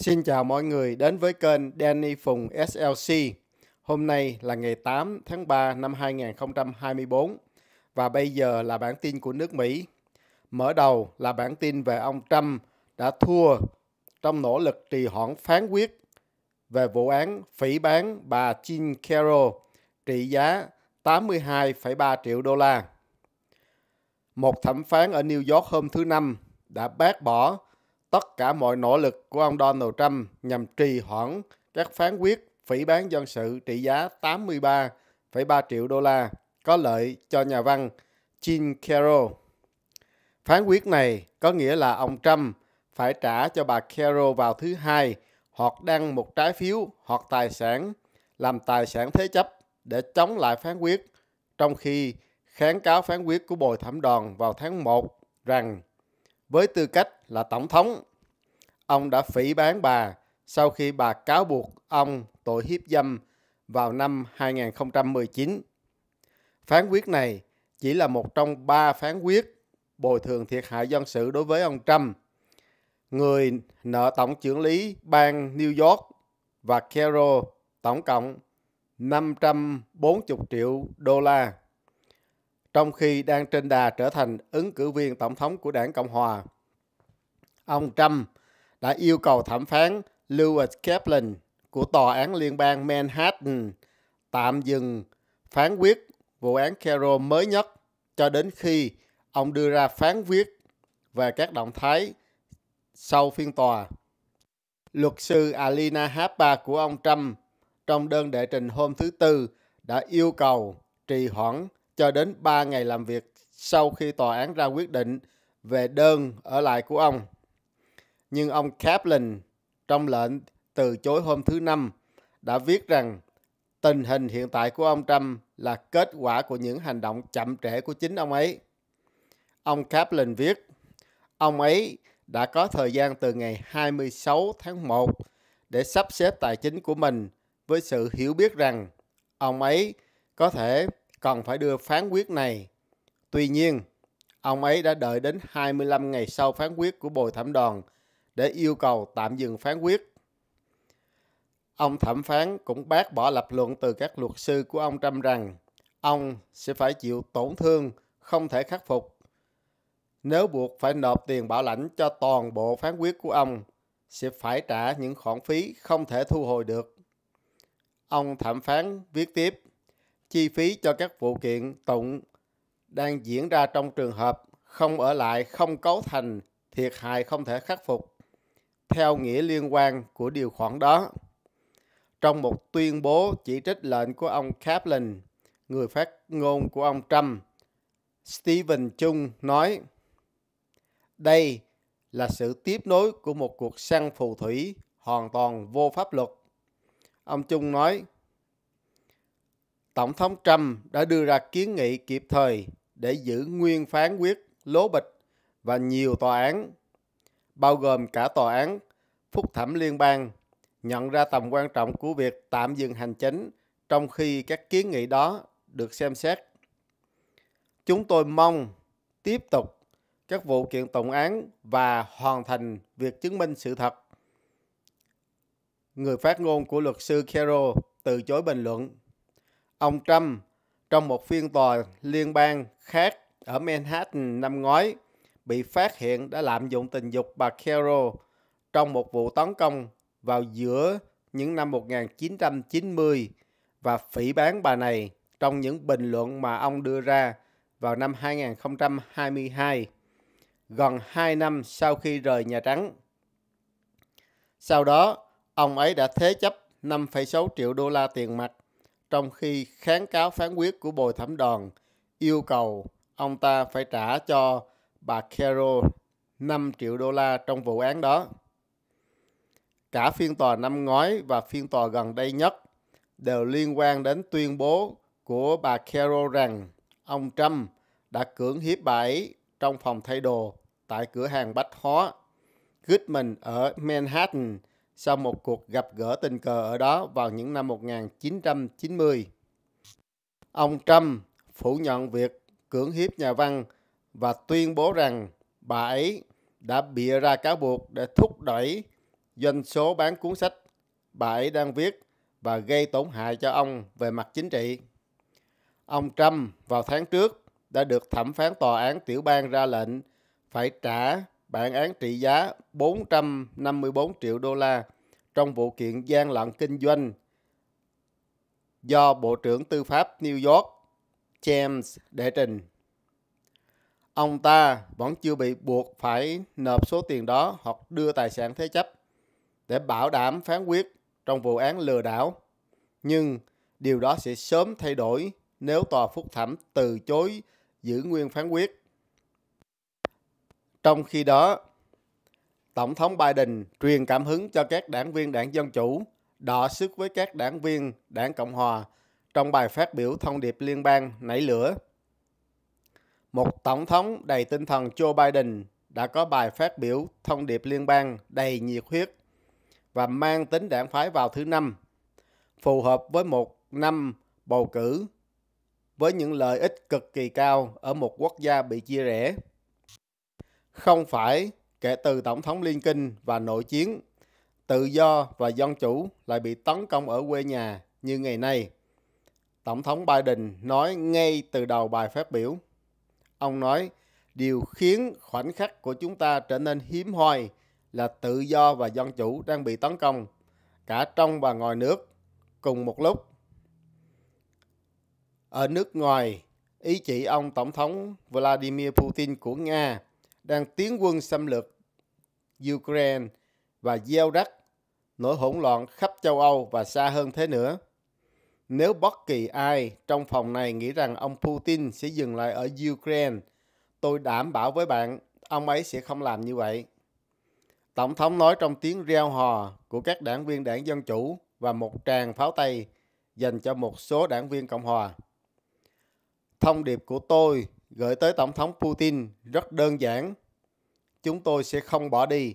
Xin chào mọi người đến với kênh Danny Phùng SLC. Hôm nay là ngày 8 tháng 3 năm 2024 và bây giờ là bản tin của nước Mỹ. Mở đầu là bản tin về ông Trump đã thua trong nỗ lực trì hoãn phán quyết về vụ án phỉ bán bà Jean Carroll trị giá 82,3 triệu đô la. Một thẩm phán ở New York hôm thứ Năm đã bác bỏ tất cả mọi nỗ lực của ông Donald Trump nhằm trì hoãn các phán quyết phỉ bán dân sự trị giá 83,3 triệu đô la có lợi cho nhà văn Jean Carroll. Phán quyết này có nghĩa là ông Trump phải trả cho bà Carroll vào thứ hai hoặc đăng một trái phiếu hoặc tài sản làm tài sản thế chấp để chống lại phán quyết, trong khi kháng cáo phán quyết của bồi thẩm đoàn vào tháng 1 rằng với tư cách là tổng thống. Ông đã phỉ bán bà sau khi bà cáo buộc ông tội hiếp dâm vào năm 2019. Phán quyết này chỉ là một trong ba phán quyết bồi thường thiệt hại dân sự đối với ông Trump, người nợ tổng trưởng lý bang New York và Carroll tổng cộng 540 triệu đô la trong khi đang trên đà trở thành ứng cử viên tổng thống của đảng Cộng Hòa. Ông Trump đã yêu cầu thẩm phán Lewis Kaplan của Tòa án Liên bang Manhattan tạm dừng phán quyết vụ án Carroll mới nhất cho đến khi ông đưa ra phán quyết về các động thái sau phiên tòa. Luật sư Alina Hapa của ông Trump trong đơn đệ trình hôm thứ Tư đã yêu cầu trì hoãn cho đến 3 ngày làm việc sau khi tòa án ra quyết định về đơn ở lại của ông. Nhưng ông Kaplan trong lệnh từ chối hôm thứ Năm đã viết rằng tình hình hiện tại của ông Trump là kết quả của những hành động chậm trễ của chính ông ấy. Ông Kaplan viết, ông ấy đã có thời gian từ ngày 26 tháng 1 để sắp xếp tài chính của mình với sự hiểu biết rằng ông ấy có thể cần phải đưa phán quyết này. Tuy nhiên, ông ấy đã đợi đến 25 ngày sau phán quyết của bồi thẩm đoàn để yêu cầu tạm dừng phán quyết. Ông thẩm phán cũng bác bỏ lập luận từ các luật sư của ông Trump rằng ông sẽ phải chịu tổn thương không thể khắc phục nếu buộc phải nộp tiền bảo lãnh cho toàn bộ phán quyết của ông sẽ phải trả những khoản phí không thể thu hồi được. Ông thẩm phán viết tiếp chi phí cho các vụ kiện tụng đang diễn ra trong trường hợp không ở lại không cấu thành thiệt hại không thể khắc phục theo nghĩa liên quan của điều khoản đó. Trong một tuyên bố chỉ trích lệnh của ông Kaplan, người phát ngôn của ông Trump, Stephen Chung nói, Đây là sự tiếp nối của một cuộc săn phù thủy hoàn toàn vô pháp luật. Ông Chung nói, Tổng thống Trump đã đưa ra kiến nghị kịp thời để giữ nguyên phán quyết lố bịch và nhiều tòa án, bao gồm cả tòa án phúc thẩm liên bang, nhận ra tầm quan trọng của việc tạm dừng hành chính trong khi các kiến nghị đó được xem xét. Chúng tôi mong tiếp tục các vụ kiện tổng án và hoàn thành việc chứng minh sự thật. Người phát ngôn của luật sư Carroll từ chối bình luận Ông Trump trong một phiên tòa liên bang khác ở Manhattan năm ngoái bị phát hiện đã lạm dụng tình dục bà Carol trong một vụ tấn công vào giữa những năm 1990 và phỉ bán bà này trong những bình luận mà ông đưa ra vào năm 2022, gần 2 năm sau khi rời Nhà Trắng. Sau đó, ông ấy đã thế chấp 5,6 triệu đô la tiền mặt trong khi kháng cáo phán quyết của bồi thẩm đoàn yêu cầu ông ta phải trả cho bà Carroll 5 triệu đô la trong vụ án đó. Cả phiên tòa năm ngoái và phiên tòa gần đây nhất đều liên quan đến tuyên bố của bà Carroll rằng ông Trump đã cưỡng hiếp bà ấy trong phòng thay đồ tại cửa hàng bách hóa Goodman ở Manhattan sau một cuộc gặp gỡ tình cờ ở đó vào những năm 1990. Ông Trump phủ nhận việc cưỡng hiếp nhà văn và tuyên bố rằng bà ấy đã bịa ra cáo buộc để thúc đẩy doanh số bán cuốn sách bà ấy đang viết và gây tổn hại cho ông về mặt chính trị. Ông Trump vào tháng trước đã được thẩm phán tòa án tiểu bang ra lệnh phải trả bản án trị giá 454 triệu đô la trong vụ kiện gian lận kinh doanh do Bộ trưởng Tư pháp New York James đệ trình. Ông ta vẫn chưa bị buộc phải nộp số tiền đó hoặc đưa tài sản thế chấp để bảo đảm phán quyết trong vụ án lừa đảo. Nhưng điều đó sẽ sớm thay đổi nếu tòa phúc thẩm từ chối giữ nguyên phán quyết. Trong khi đó, Tổng thống Biden truyền cảm hứng cho các đảng viên đảng Dân Chủ đọ sức với các đảng viên đảng Cộng Hòa trong bài phát biểu thông điệp liên bang nảy lửa. Một tổng thống đầy tinh thần Joe Biden đã có bài phát biểu thông điệp liên bang đầy nhiệt huyết và mang tính đảng phái vào thứ năm, phù hợp với một năm bầu cử với những lợi ích cực kỳ cao ở một quốc gia bị chia rẽ không phải kể từ Tổng thống Lincoln và nội chiến, tự do và dân chủ lại bị tấn công ở quê nhà như ngày nay. Tổng thống Biden nói ngay từ đầu bài phát biểu. Ông nói, điều khiến khoảnh khắc của chúng ta trở nên hiếm hoi là tự do và dân chủ đang bị tấn công, cả trong và ngoài nước, cùng một lúc. Ở nước ngoài, ý chỉ ông Tổng thống Vladimir Putin của Nga đang tiến quân xâm lược Ukraine và gieo rắc nỗi hỗn loạn khắp châu Âu và xa hơn thế nữa. Nếu bất kỳ ai trong phòng này nghĩ rằng ông Putin sẽ dừng lại ở Ukraine, tôi đảm bảo với bạn, ông ấy sẽ không làm như vậy. Tổng thống nói trong tiếng reo hò của các đảng viên đảng Dân Chủ và một tràng pháo tay dành cho một số đảng viên Cộng Hòa. Thông điệp của tôi gửi tới Tổng thống Putin rất đơn giản. Chúng tôi sẽ không bỏ đi,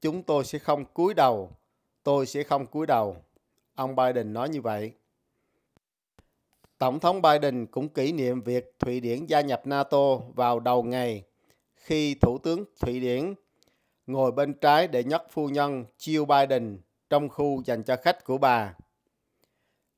chúng tôi sẽ không cúi đầu, tôi sẽ không cúi đầu. Ông Biden nói như vậy. Tổng thống Biden cũng kỷ niệm việc Thụy Điển gia nhập NATO vào đầu ngày khi Thủ tướng Thụy Điển ngồi bên trái để nhắc phu nhân Jill Biden trong khu dành cho khách của bà.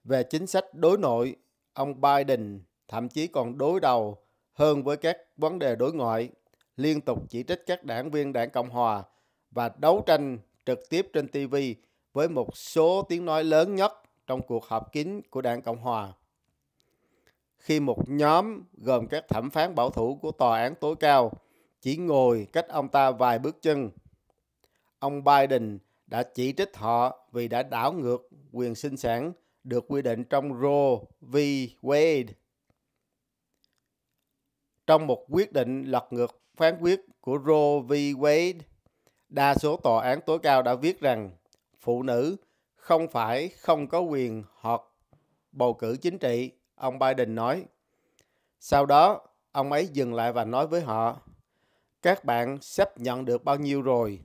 Về chính sách đối nội, ông Biden thậm chí còn đối đầu hơn với các vấn đề đối ngoại, liên tục chỉ trích các đảng viên đảng Cộng Hòa và đấu tranh trực tiếp trên TV với một số tiếng nói lớn nhất trong cuộc họp kín của đảng Cộng Hòa. Khi một nhóm gồm các thẩm phán bảo thủ của tòa án tối cao chỉ ngồi cách ông ta vài bước chân, ông Biden đã chỉ trích họ vì đã đảo ngược quyền sinh sản được quy định trong Roe v. Wade. Trong một quyết định lật ngược phán quyết của Roe v. Wade, đa số tòa án tối cao đã viết rằng phụ nữ không phải không có quyền hoặc bầu cử chính trị, ông Biden nói. Sau đó, ông ấy dừng lại và nói với họ, các bạn sắp nhận được bao nhiêu rồi?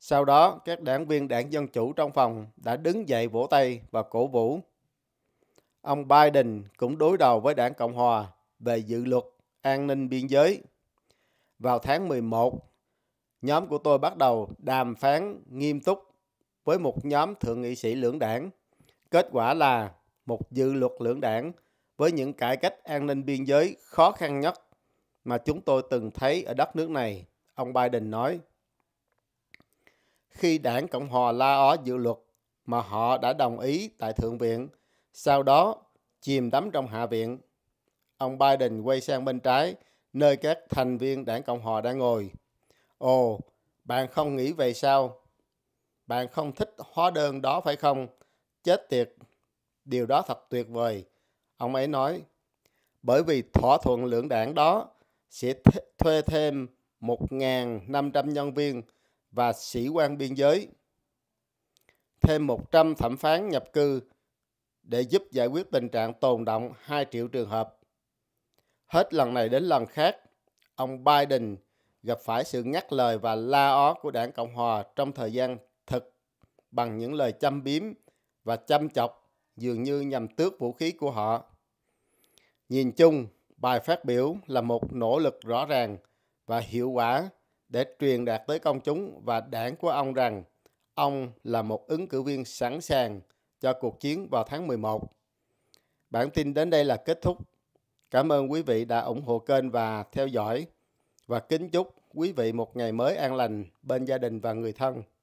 Sau đó, các đảng viên đảng Dân Chủ trong phòng đã đứng dậy vỗ tay và cổ vũ. Ông Biden cũng đối đầu với đảng Cộng Hòa về dự luật an ninh biên giới. Vào tháng 11, nhóm của tôi bắt đầu đàm phán nghiêm túc với một nhóm thượng nghị sĩ lưỡng đảng. Kết quả là một dự luật lưỡng đảng với những cải cách an ninh biên giới khó khăn nhất mà chúng tôi từng thấy ở đất nước này, ông Biden nói. Khi đảng Cộng hòa la ó dự luật mà họ đã đồng ý tại Thượng viện, sau đó chìm đắm trong Hạ viện Ông Biden quay sang bên trái, nơi các thành viên đảng Cộng hòa đang ngồi. Ồ, bạn không nghĩ về sao? Bạn không thích hóa đơn đó phải không? Chết tiệt, điều đó thật tuyệt vời. Ông ấy nói, bởi vì thỏa thuận lưỡng đảng đó sẽ th thuê thêm 1.500 nhân viên và sĩ quan biên giới, thêm 100 thẩm phán nhập cư để giúp giải quyết tình trạng tồn động 2 triệu trường hợp Hết lần này đến lần khác, ông Biden gặp phải sự ngắt lời và la ó của đảng Cộng Hòa trong thời gian thực bằng những lời châm biếm và châm chọc dường như nhằm tước vũ khí của họ. Nhìn chung, bài phát biểu là một nỗ lực rõ ràng và hiệu quả để truyền đạt tới công chúng và đảng của ông rằng ông là một ứng cử viên sẵn sàng cho cuộc chiến vào tháng 11. Bản tin đến đây là kết thúc. Cảm ơn quý vị đã ủng hộ kênh và theo dõi và kính chúc quý vị một ngày mới an lành bên gia đình và người thân.